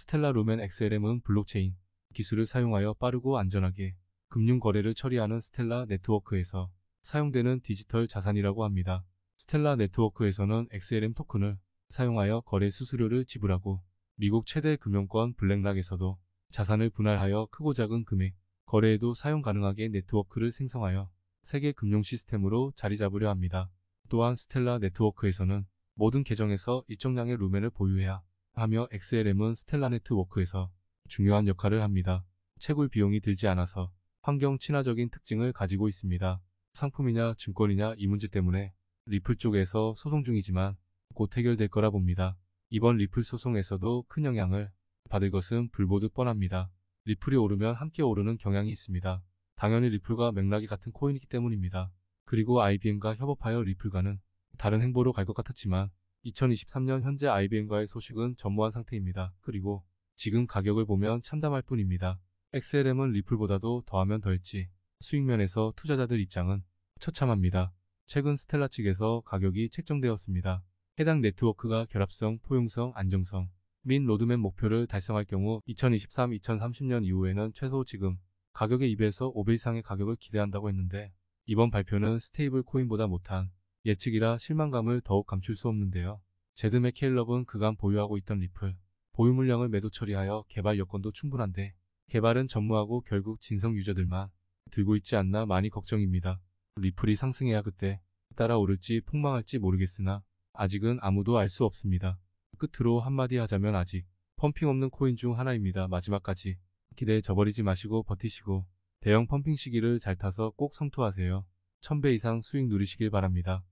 스텔라 루멘 XLM은 블록체인 기술을 사용하여 빠르고 안전하게 금융 거래를 처리하는 스텔라 네트워크에서 사용되는 디지털 자산이라고 합니다. 스텔라 네트워크에서는 XLM 토큰을 사용하여 거래 수수료를 지불하고 미국 최대 금융권 블랙락에서도 자산을 분할하여 크고 작은 금액 거래에도 사용 가능하게 네트워크를 생성하여 세계 금융 시스템으로 자리 잡으려 합니다. 또한 스텔라 네트워크에서는 모든 계정에서 일정량의 루멘을 보유해야 하며 XLM은 스텔라 네트워크에서 중요한 역할을 합니다. 채굴 비용이 들지 않아서 환경 친화적인 특징을 가지고 있습니다. 상품이냐 증권이냐 이 문제 때문에 리플 쪽에서 소송 중이지만 곧 해결될 거라 봅니다. 이번 리플 소송에서도 큰 영향을 받을 것은 불보듯 뻔합니다. 리플이 오르면 함께 오르는 경향이 있습니다. 당연히 리플과 맥락이 같은 코인이기 때문입니다. 그리고 IBM과 협업하여 리플과는 다른 행보로 갈 것 같았지만 2023년 현재 IBM과의 소식은 전무한 상태입니다. 그리고 지금 가격을 보면 참담할 뿐입니다. XLM은 리플보다도 더하면 덜지 수익면에서 투자자들 입장은 처참합니다. 최근 스텔라 측에서 가격이 책정되었습니다. 해당 네트워크가 결합성, 포용성, 안정성 및 로드맵 목표를 달성할 경우 2023-2030년 이후에는 최소 지금 가격의 2배에서 5배 이상의 가격을 기대한다고 했는데 이번 발표는 스테이블 코인보다 못한 예측이라 실망감을 더욱 감출 수 없는데요. 제드 맥케일럽은 그간 보유하고 있던 리플, 보유 물량을 매도 처리하여 개발 여건도 충분한데 개발은 전무하고 결국 진성 유저들만 들고 있지 않나 많이 걱정입니다. 리플이 상승해야 그때 따라 오를지 폭망할지 모르겠으나 아직은 아무도 알 수 없습니다. 끝으로 한마디 하자면 아직 펌핑 없는 코인 중 하나입니다. 마지막까지 기대 저버리지 마시고 버티시고 대형 펌핑 시기를 잘 타서 꼭 성투하세요. 1000배 이상 수익 누리시길 바랍니다.